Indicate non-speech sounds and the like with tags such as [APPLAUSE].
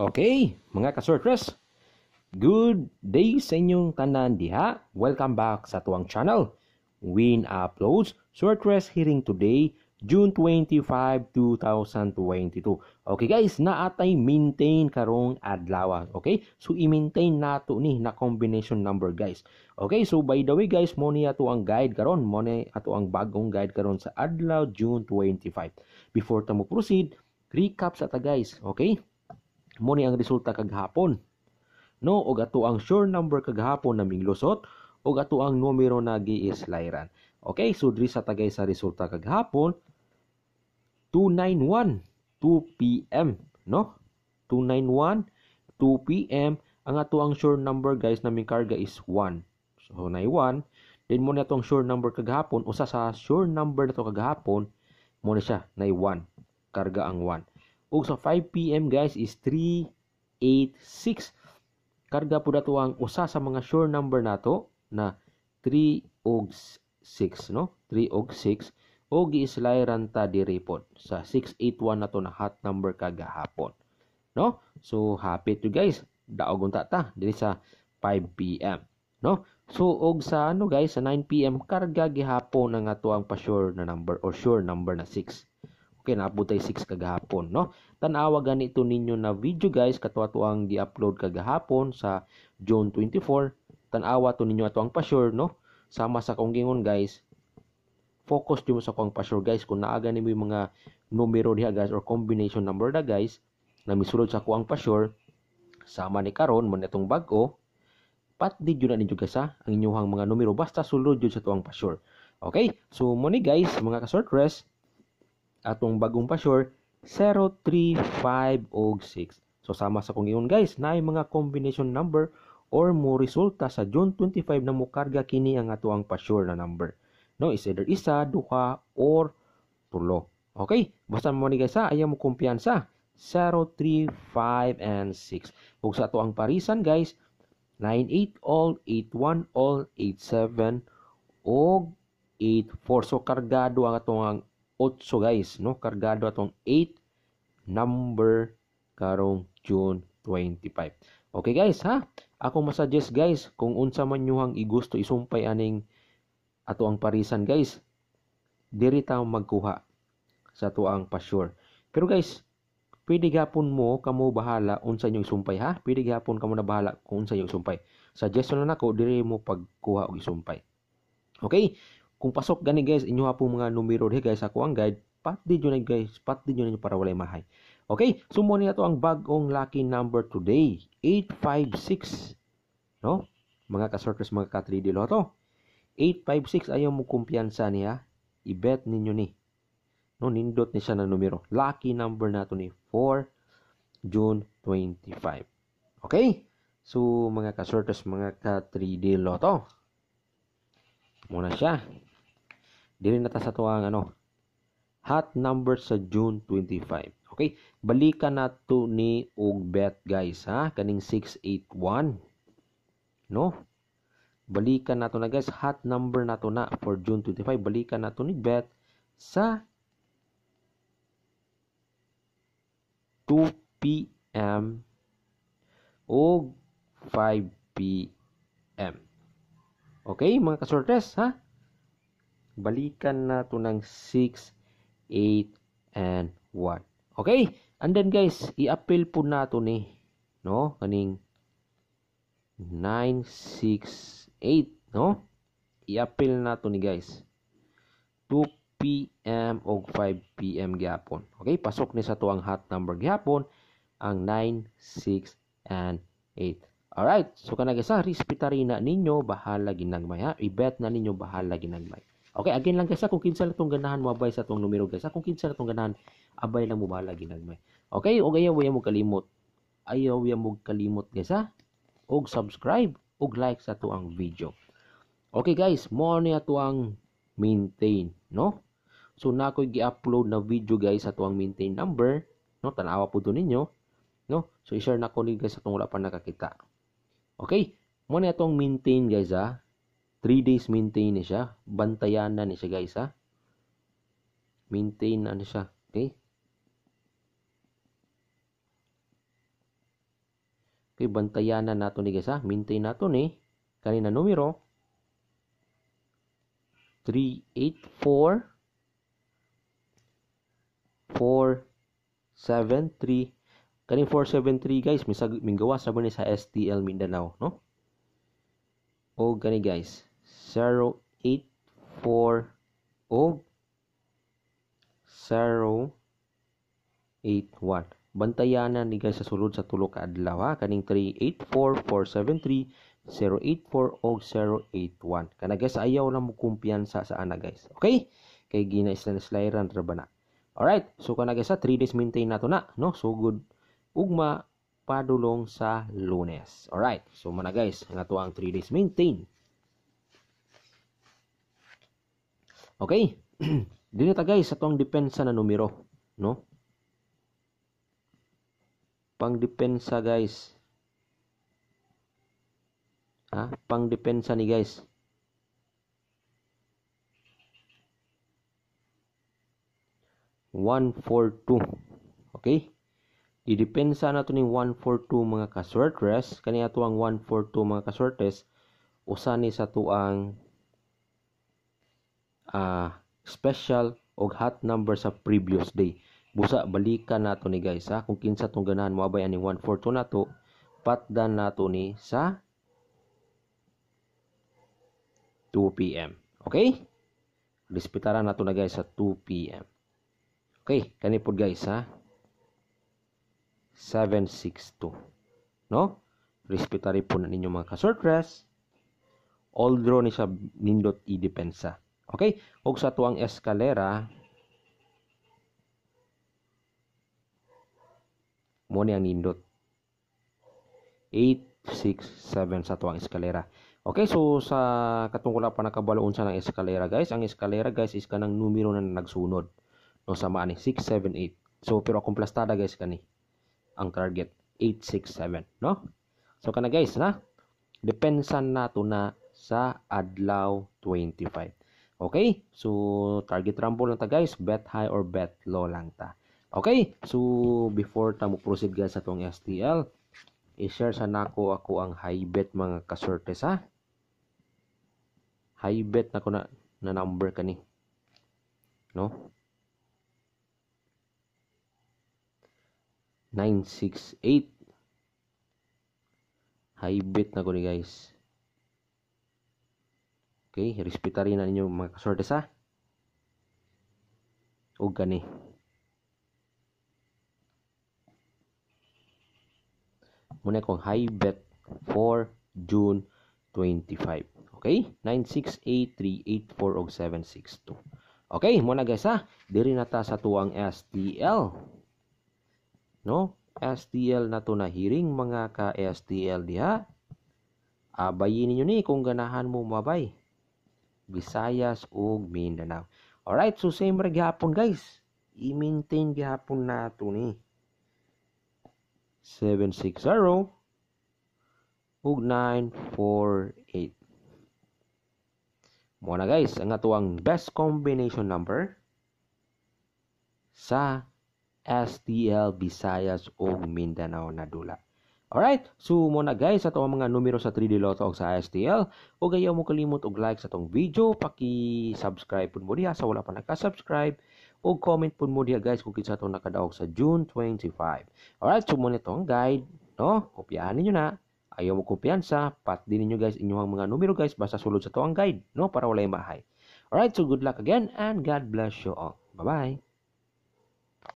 Okay, mga kasortres, good day sa inyong tanan diha. Welcome back sa tuwang channel. Win uploads sortres hearing today, June 25, 2022. Okay guys, naatay maintain karong adlaw. Okay? So i-maintain nato ni na combination number guys. Okay, so by the way guys, mo ni ato ang guide karon, mo ni ato ang bagong guide karon sa adlaw June 25. Before ta mo proceed, recap sa ta guys, okay? Muni ang resulta kaghapon. No, og ato ang sure number kagahapon na lusot og ato ang numero na giislairan. Okay, so diri sa tagay sa resulta kaghapon 291 2 PM, no? 291 2 PM ang ato ang sure number guys na karga is 1. So na 1, then mo na tong sure number kagahapon usa sa sure number nato kagahapon mo na siya na 1. Karga ang 1 ug 5 PM guys is 386 karga po dato ang usa sa mga sure number nato na 3 og 6 no 3 og 6 og giislay ranta di report sa 681 nato na hot number kagahapon no so happy to guys daog unta ta diri sa 5 PM no so og sa ano guys sa 9 PM karga gihapon ang ato ang pa sure na number or sure number na 6 Okay, kinabutay 6 kagahapon no tanawa ganito ninyo na video guys katuato ang gi-upload kagahapon sa June 24 tanawa to ninyo ato ang pasure no sama sa kong gingon guys focus mo sa kong pasure guys kung naaga nimo mga numero diha guys or combination number da guys na misulod sa kuang pasure sama ni karon mo nitong bag-o pat di na ninyo guys ha ang inyuhang mga numero basta sulod jud sa tuang pasure okay so mo ni guys mga ka short rest atong bagong pa-sure 03506. So sama sa kung iyon guys, naay mga combination number or mo resulta sa June 25 na mo karga kini ang ato ang pa-sure na number. No, is either isa, duha, or tulo. Okay, basta mo ni guys ha, ayaw mo kumpiyansa. 035 and 6. Kung sa ato ang parisan guys, 98 all, 81 all, 87 7, og 8, 4. So, kargado ang atong 8 guys, no? Kargado atong 8 number karong June 25. Okay guys, ha? Ako masuggest guys kung unsa man ang igusto isumpay aning ato ang parisan guys. Diri ta magkuha sa ato ang pasure. Pero guys, pwede gapon mo kamo bahala unsa inyong isumpay ha? Pwede gapon kamo na bahala kung unsa inyong isumpay. Suggestion na nako diri mo pagkuha og isumpay. Okay? kung pasok gani guys inyo ha po mga numero diha guys ako ang guide pat di na guys pat di na para walay mahay okay so mo niya to ang bagong lucky number today 856 no mga ka kasorters mga ka 3D loto 856 ayaw mo kumpiyansa niya ibet ninyo ni no nindot ni siya na numero lucky number nato ni 4 June 25 okay so mga ka kasorters mga ka 3D loto muna siya Dili na ta sa to ang ano. Hot number sa June 25. Okay? Balikan nato ni og bet guys ha kaning 681. No? Balikan nato na guys. Hot number nato na for June 25. Balikan nato ni bet sa 2 p.m. o 5 p.m. Okay, mga kasortes, ha? balikan nato ng 6, 8, and 1. Okay? And then guys, i-appel po nato ni eh, no, kaning 9, 6, 8, no? I-appel nato ni guys. 2 p.m. o 5 p.m. gyapon. Okay? Pasok ni sa to ang hot number gyapon, ang 9, 6, and 8. Alright, so kanagasa, rispita rin na ninyo, bahala ginagmay I-bet na ninyo, bahala ginagmay. Okay, again lang guys, kung kinsa tong ganahan mo abay sa tong numero guys. Kung kinsa tong ganahan, abay lang mo bala ginagmay. Okay, og ayaw ya mo kalimot. Ayaw ya mo kalimot guys ha. Og subscribe, og like sa to video. Okay guys, mo ni ato maintain, no? So na ko gi-upload na video guys sa tuang maintain number, no? Tanawa po to ninyo, no? So i-share na ko ni guys sa tong wala pa nakakita. Okay? Mo ni atong maintain guys ha. 3 days maintain na siya. Bantayan na ni siya guys ha. Maintain na ano siya. Okay? Okay, bantayan na nato ni guys ha. Maintain nato ni kanina numero 384 473 kaning 473 guys may, sag, may sa ni sa STL Mindanao no o gani guys 084 o 081 bantayanan ni guys sa sulod sa tulok ka adlaw ha kaning 384473 084 o 081 kana guys ayaw na mo kumpiyansa sa ana guys okay kay gina ginais na slayran ra ba na alright so kana guys sa 3 days maintain nato na no so good ugma padulong sa lunes alright so mana guys nga to ang 3 days maintain Okay? [CLEARS THROAT] Dili ta guys atong depensa na numero, no? Pangdepensa guys. Ha? Pangdepensa ni guys. One four two. Okay? Idepensa na to ni 142 mga kaswertres. Kani ato ang 142 mga kaswertres. Usa ni sa tuang uh, special og hot number sa previous day. Busa balikan nato ni guys ha kung kinsa tong ganahan mo, abay ani 142 nato patdan nato ni sa 2 PM. Okay? Dispitaran nato na guys sa 2 PM. Okay, kani guys ha. 762. No? Respetari po na ninyo mga kasortres. All draw ni sa nindot i-depensa. Okay? Ug sa tuang eskalera mo ni ang nindot. 8 6 7 sa tuang eskalera. Okay, so sa katungkola pa nakabaloon sa ng eskalera, guys. Ang eskalera, guys, is kanang numero na nagsunod. No sama ani, 6 7 8. So pero akong plastada, guys, kani ang target 8 6 7, no? So kana guys, na depensan nato na sa adlaw 25. Okay? So, target rumble lang ta guys. Bet high or bet low lang ta. Okay? So, before ta mo proceed guys sa tong STL, i-share sa nako ako ang high bet mga kasortes sa High bet na ko na, na number kani. No? 968 high bet na ko ni guys Okay, respeta rin na ninyo mga kasorte sa o gani. Muna kong high bet 4 June 25. Okay? 9683840762. og 762. Okay, muna guys ha. Diri na ta sa tuang STL. No? STL na to na hiring mga ka STL diha. Abayin ninyo ni kung ganahan mo mabay. Visayas ug Mindanao. All right, so same ra gihapon guys. I-maintain gihapon nato ni. Eh. 760 ug 948. Mo na guys, ang atuang best combination number sa STL Visayas ug Mindanao na dula. Alright, so mo na guys ato ang mga numero sa 3D Lotto og sa STL. O gayaw mo kalimot og like sa tong video, paki-subscribe pud mo diha sa wala pa naka-subscribe o comment pud mo diha guys kung kinsa atong nakadaog sa June 25. Alright, so mo nitong guide, no? Kopyahan niyo na. Ayaw mo kumpiyansa, pat din niyo guys inyong mga numero guys basta sulod sa to guide, no? Para wala walay mahay. Alright, so good luck again and God bless you all. Bye-bye.